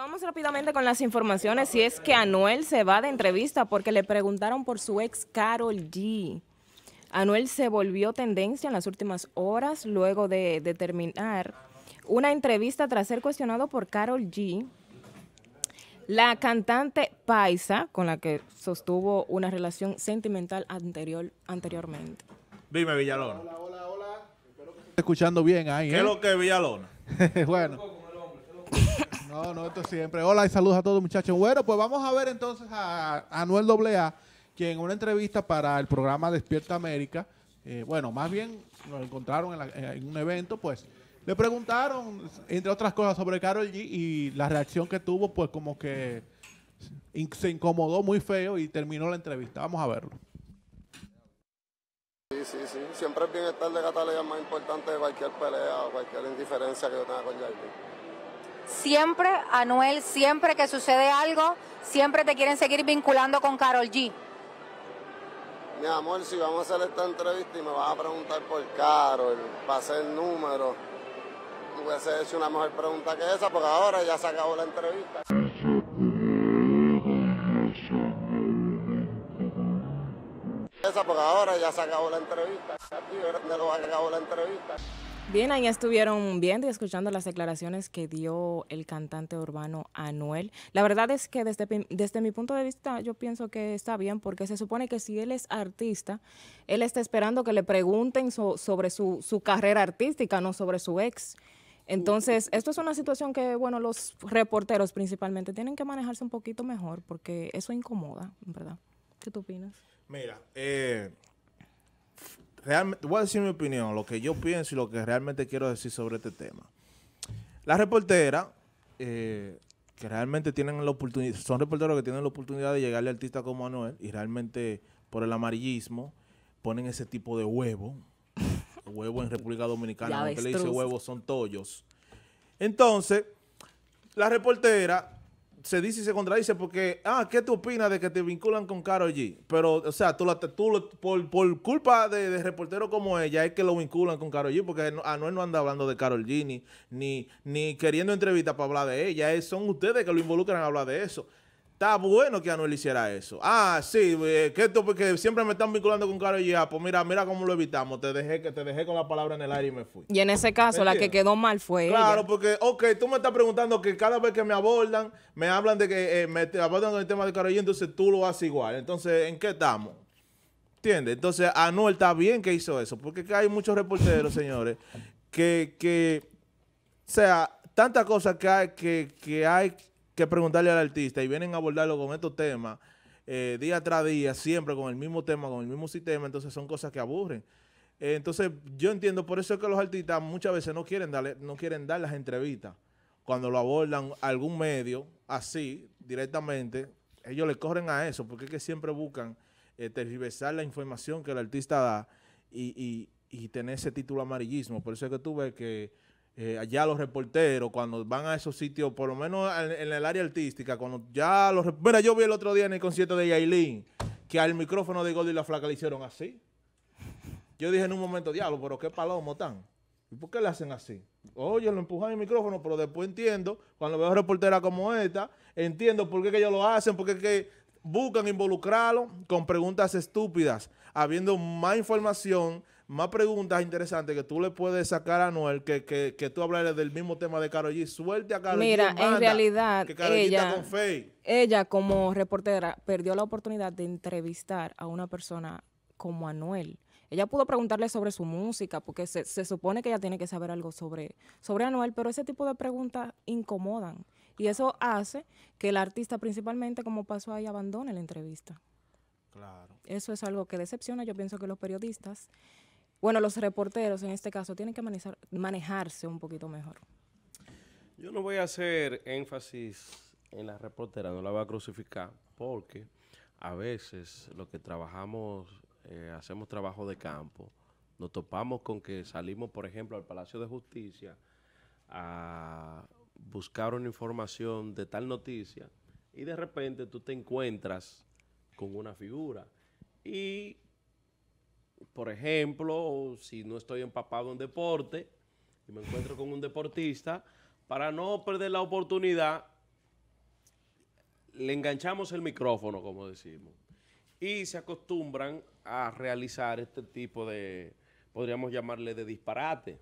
vamos rápidamente con las informaciones. Si es que Anuel se va de entrevista porque le preguntaron por su ex Carol G. Anuel se volvió tendencia en las últimas horas luego de, terminar una entrevista tras ser cuestionado por Carol G. La cantante Paisa, con la que sostuvo una relación sentimental anterior, anteriormente. Dime, Villalona. Hola, hola, hola. Espero escuchando bien ahí. ¿Qué es ¿eh? lo que Villalona? bueno. No, no, esto siempre. Hola y saludos a todos, muchachos. Bueno, pues vamos a ver entonces a Anuel AA, quien en una entrevista para el programa Despierta América, eh, bueno, más bien nos encontraron en, un evento, pues le preguntaron, entre otras cosas, sobre Carol G y la reacción que tuvo, pues como que se incomodó muy feo y terminó la entrevista. Vamos a verlo. Sí, sí, sí. Siempre el bienestar de Catalina es más importante de cualquier pelea o cualquier indiferencia que yo tenga con Jaime siempre, Anuel, siempre que sucede algo, siempre te quieren seguir vinculando con Carol G. Mi amor, si vamos a hacer esta entrevista y me vas a preguntar por Carol, ser el número, voy a hacer una mejor pregunta que esa, porque ahora ya se acabó la entrevista. Esa, porque ahora ya se acabó la entrevista. acabó la entrevista. Bien, ahí estuvieron viendo y escuchando las declaraciones que dio el cantante urbano Anuel. La verdad es que desde, desde mi punto de vista yo pienso que está bien porque se supone que si él es artista, él está esperando que le pregunten sobre su, su carrera artística, no sobre su ex. Entonces, esto es una situación que, bueno, los reporteros principalmente tienen que manejarse un poquito mejor porque eso incomoda, ¿verdad? ¿Qué tú opinas? Mira, eh, voy a decir mi opinión, lo que yo pienso y lo que realmente quiero decir sobre este tema. La reportera, eh, que realmente tienen la oportunidad, son reporteros que tienen la oportunidad de llegarle a artistas como Manuel y realmente por el amarillismo ponen ese tipo de huevo. Huevo en República Dominicana, que le dice huevos son tollos. Entonces, la reportera se dice y se contradice porque, ah, ¿qué tú opinas de que te vinculan con Karol G? Pero, o sea, tú, la, tú por, por culpa de, de reporteros como ella es que lo vinculan con Karol G porque Anuel no anda hablando de Karol G ni, ni, queriendo entrevistas para hablar de ella. Es, eh, son ustedes que lo involucran a hablar de eso. Está bueno que Anuel hiciera eso. Ah, sí, eh, que esto porque siempre me están vinculando con Karol G. Ah, pues mira, mira cómo lo evitamos. Te dejé que te dejé con la palabra en el aire y me fui. Y en ese caso, la que quedó mal fue Claro, porque, ok, tú me estás preguntando que cada vez que me abordan, me hablan de que eh, me abordan con el tema de Karol y entonces tú lo haces igual. Entonces, ¿en qué estamos? ¿Entiendes? Entonces, Anuel está bien que hizo eso, porque hay muchos reporteros, señores, que, o sea, tantas cosas que hay que, que hay que preguntarle al artista y vienen a abordarlo con estos temas eh, día tras día, siempre con el mismo tema, con el mismo sistema, entonces son cosas que aburren. Eh, entonces yo entiendo, por eso que los artistas muchas veces no quieren, darle, no quieren dar las entrevistas. Cuando lo abordan algún medio, así, directamente, ellos le corren a eso, porque es que siempre buscan eh, tergiversar la información que el artista da y, y, y tener ese título amarillismo. Por eso es que tú ves que eh, allá los reporteros, cuando van a esos sitios, por lo menos en, el área artística, cuando ya los... Mira, yo vi el otro día en el concierto de Yailin que al micrófono de Goldie y la Flaca le hicieron así. Yo dije en un momento, diablo, pero qué palomo tan. ¿Y por qué le hacen así? Oye, lo empujan el micrófono, pero después entiendo, cuando veo reportera como esta, entiendo por qué ellos lo hacen, por qué que buscan involucrarlo con preguntas estúpidas, habiendo más información más preguntas interesantes que tú le puedes sacar a Noel que, que, tú hablares del mismo tema de Karol G. Suelte a Karol Mira, G. Mira, en realidad, ella, como reportera perdió la oportunidad de entrevistar a una persona como a Noel. Ella pudo preguntarle sobre su música, porque se, se, supone que ella tiene que saber algo sobre, sobre Anuel, pero ese tipo de preguntas incomodan. Y eso hace que el artista, principalmente como pasó ahí, abandone la entrevista. Claro. Eso es algo que decepciona. Yo pienso que los periodistas bueno, los reporteros en este caso tienen que manejarse un poquito mejor. Yo no voy a hacer énfasis en la reportera, no la voy a crucificar, porque a veces lo que trabajamos, eh, hacemos trabajo de campo, nos topamos con que salimos, por ejemplo, al Palacio de Justicia a buscar una información de tal noticia y de repente tú te encuentras con una figura y por ejemplo, si no estoy empapado en deporte y me encuentro con un deportista, para no perder la oportunidad, le enganchamos el micrófono, como decimos, y se acostumbran a realizar este tipo de, podríamos llamarle de disparate.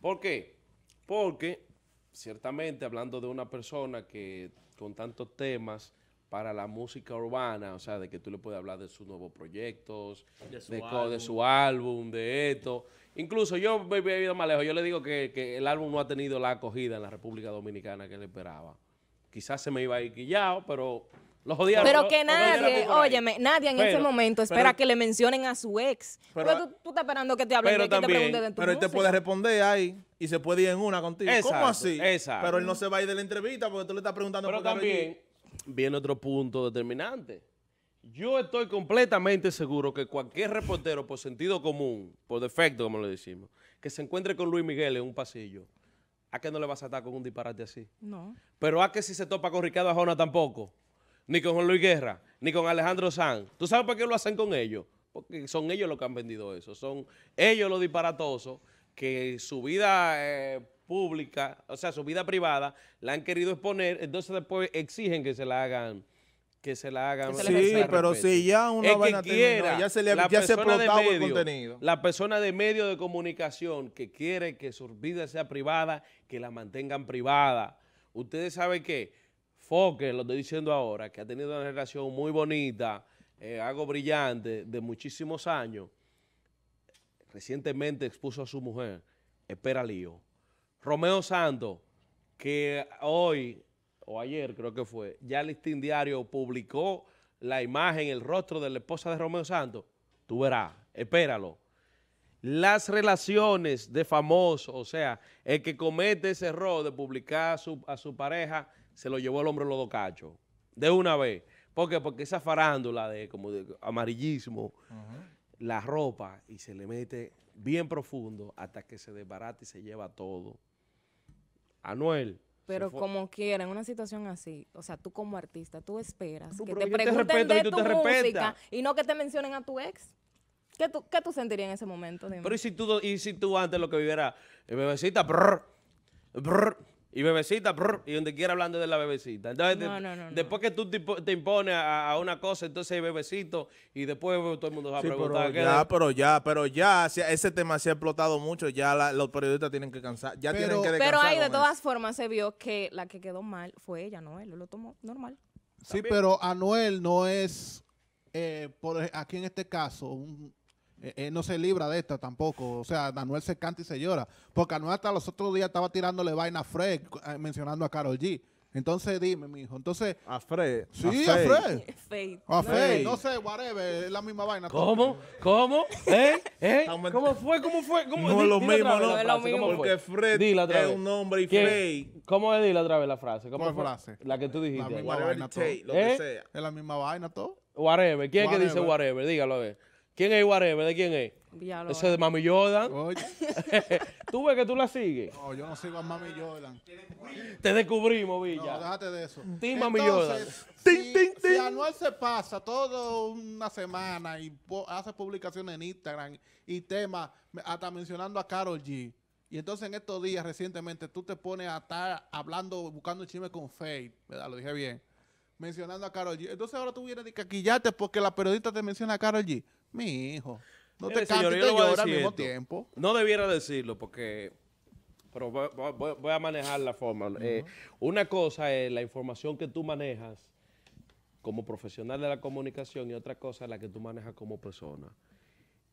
¿Por qué? Porque, ciertamente, hablando de una persona que con tantos temas para la música urbana, o sea, de que tú le puedes hablar de sus nuevos proyectos, de su, álbum. De, esto. Incluso yo me he ido más lejos, yo le digo que, que, el álbum no ha tenido la acogida en la República Dominicana que le esperaba. Quizás se me iba a ir quillado, pero lo odiaron. Pero que nadie, óyeme, nadie en ese momento espera que le mencionen a su ex. Pero, tú, estás esperando que te hablen que te pregunte de tu Pero él te puede responder ahí y se puede ir en una contigo. ¿Cómo así? Pero él no se va a ir de la entrevista porque tú le estás preguntando. Pero también, viene otro punto determinante. Yo estoy completamente seguro que cualquier reportero, por sentido común, por defecto, como le decimos, que se encuentre con Luis Miguel en un pasillo, ¿a qué no le vas a estar con un disparate así? No. Pero ¿a qué si se topa con Ricardo Ajona tampoco? Ni con Juan Luis Guerra, ni con Alejandro Sanz. ¿Tú sabes por qué lo hacen con ellos? Porque son ellos los que han vendido eso. Son ellos los disparatosos que su vida eh, pública, o sea, su vida privada, la han querido exponer, entonces después exigen que se la hagan que se la hagan. sí, pero si ya una es ya se le ha ya el contenido. La persona de medio de comunicación que quiere que su vida sea privada, que la mantengan privada. Ustedes saben que Fokker, lo estoy diciendo ahora, que ha tenido una relación muy bonita, eh, algo brillante, de muchísimos años, recientemente expuso a su mujer, espera lío. Romeo Santos, que hoy o ayer creo que fue, ya el Listín Diario publicó la imagen, el rostro de la esposa de Romeo Santos, tú verás, espéralo. Las relaciones de famosos, o sea, el que comete ese error de publicar a su, pareja, se lo llevó el hombre los de una vez. ¿Por qué? Porque esa farándula de como amarillismo, la ropa, y se le mete bien profundo hasta que se desbarata y se lleva todo. Anuel. Pero como quiera, en una situación así, o sea, tú como artista, tú esperas que te pregunten de tu música y no que te mencionen a tu ex. ¿Qué tú, tú sentirías en ese momento? Pero ¿y si tú, y si tú antes lo que viviera, eh, bebecita, brr, y bebecita, y donde quiera hablando de la bebecita. después que tú te impones a, una cosa, entonces bebecito, y después todo el mundo va a preguntar. Pero ya, pero ya, pero ya, ese tema se ha explotado mucho, ya los periodistas tienen que cansar, ya pero, tienen que Pero ahí de todas formas se vio que la que quedó mal fue ella, no lo tomó normal. Sí, pero Anuel no es, eh, por, aquí en este caso, un eh, eh, no se libra de esto tampoco. O sea, Daniel se canta y se llora. Porque Anuel hasta los otros días estaba tirándole vaina a Fred, eh, mencionando a Carol G. Entonces dime, mijo. Entonces. A Fred. Sí, a Fred. A Fred. No sé, whatever. Es la misma vaina. ¿Cómo? ¿Cómo? ¿Eh? ¿Cómo fue? ¿Cómo fue? ¿Cómo? No es lo mismo, no. es lo mismo. Porque Fred es un nombre y Fred. ¿Cómo es? Dile otra vez la frase. ¿Cómo fue? frase? La que tú dijiste. La misma vaina, sea. Es la misma vaina, todo. Whatever. ¿Quién es que dice whatever? Dígalo a ver. ¿Quién es Guareme? ¿De quién es? Ese de Mami Jordan. ¿Tú ves que tú la sigues? No, yo no sigo a Mami Jordan. Te descubrimos, Villa. No, déjate de eso. Team Mami Jordan. si, Anuel se pasa toda una semana y hace publicaciones en Instagram y temas, hasta mencionando a Carol G. Y entonces en estos días recientemente tú te pones a estar hablando, buscando chisme con Faye, ¿verdad? Lo dije bien. Mencionando a Carol G. Entonces ahora tú vienes de caquillarte porque la periodista te menciona a Carol G. Mi hijo. No te cantes y al mismo tiempo. No debiera decirlo porque... Pero voy, a manejar la forma. Eh, una cosa es la información que tú manejas como profesional de la comunicación y otra cosa es la que tú manejas como persona.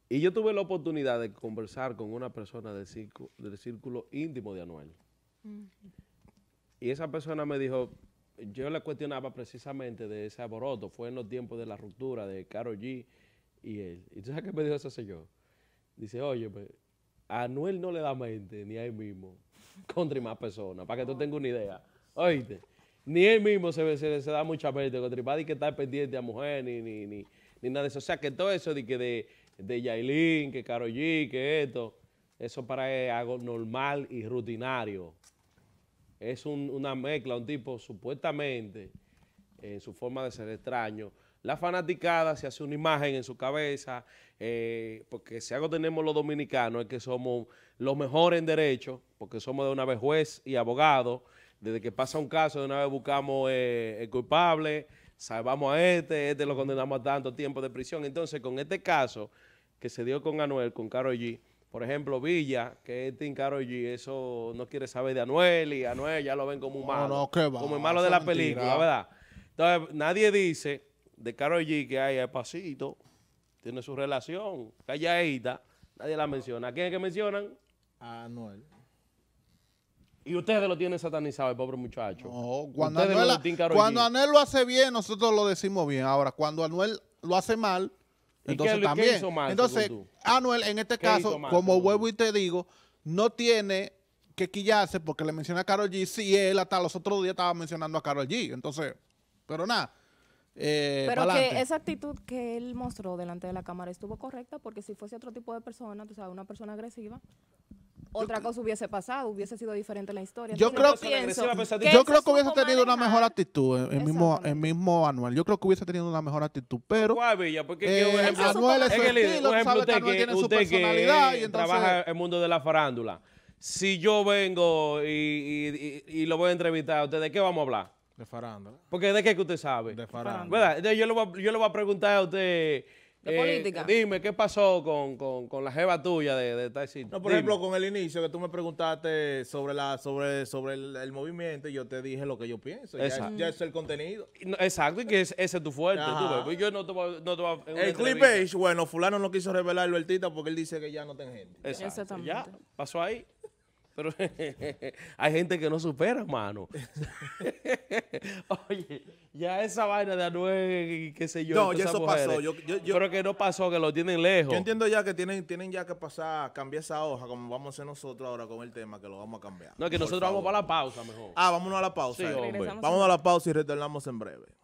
Y yo tuve la oportunidad de conversar con una persona del círculo, íntimo de Anuel. Y esa persona me dijo, yo le cuestionaba precisamente de ese aboroto, fue en los tiempos de la ruptura de Karol G y él. ¿Y tú sabes qué me dijo ese señor? Dice, oye, pues, a Anuel no le da mente, ni a él mismo, contra más personas, para que tú tengas una idea. Oíste, ni él mismo se, se, da mucha mente contra más, y que está pendiente a mujer, ni, ni, ni, nada de eso. O sea, que todo eso de que de, de Yailin, que Karol G, que esto, eso para él es algo normal y rutinario. Es una mezcla, un tipo supuestamente en eh, su forma de ser extraño. La fanaticada se hace una imagen en su cabeza, eh, porque si algo tenemos los dominicanos es que somos los mejores en derecho, porque somos de una vez juez y abogado. Desde que pasa un caso, de una vez buscamos eh, el culpable, salvamos a este, este lo condenamos a tanto tiempo de prisión. Entonces, con este caso que se dio con Anuel, con Karol G, por ejemplo, Villa, que es en Karol G, eso no quiere saber de Anuel y Anuel ya lo ven como un malo, como el malo de la película película, ¿verdad? Entonces, nadie dice de Karol G que hay pasito, tiene su relación, calladita, nadie la menciona. ¿A quién es que mencionan? A Anuel. Y ustedes lo tienen satanizado, el pobre muchacho. No, cuando, Anuel, cuando Anuel lo hace bien, nosotros lo decimos bien. Ahora, cuando Anuel lo hace mal, entonces también. entonces, Anuel, en este caso, como huevo y te digo, no tiene que quillarse porque le menciona a Carol G. Si él hasta los otros días estaba mencionando a Carol G. Entonces. Pero nada. Eh, pero que esa actitud que él mostró delante de la cámara estuvo correcta porque si fuese otro tipo de persona, tú sabes, una persona agresiva, otra cosa hubiese pasado, hubiese sido diferente la historia. Yo creo, que, yo creo que hubiese tenido una mejor actitud, el, mismo, el mismo Anuel. Yo creo que hubiese tenido una mejor actitud, pero... Eh, Anuel es el estilo, que Anuel tiene su personalidad. y trabaja en el mundo de la farándula. Si yo vengo y, y, lo voy a entrevistar, ¿de qué vamos a hablar? De farándula. Porque de qué que usted sabe. De Yo le, voy, a preguntar a usted... De eh, política. Dime, ¿qué pasó con, la jeva tuya de, de No, por ejemplo, con el inicio que tú me preguntaste sobre la sobre sobre el, movimiento yo te dije lo que yo pienso. Ya, es el contenido. exacto, y que ese es tu fuerte. El clip bueno, fulano no quiso revelar el tita porque él dice que ya no tiene gente. Exactamente. Ya, pasó ahí. Pero hay gente que no supera, mano. Oye, ya esa vaina de Anuel, qué sé yo. No, ya eso pasó. Yo, yo, que no pasó, que lo tienen lejos. Yo entiendo ya que tienen, tienen ya que pasar, cambiar esa hoja, como vamos a hacer nosotros ahora con el tema, que lo vamos a cambiar. No, que nosotros vamos para la pausa mejor. Ah, vámonos a la pausa. Sí, Vámonos a la pausa y retornamos en breve.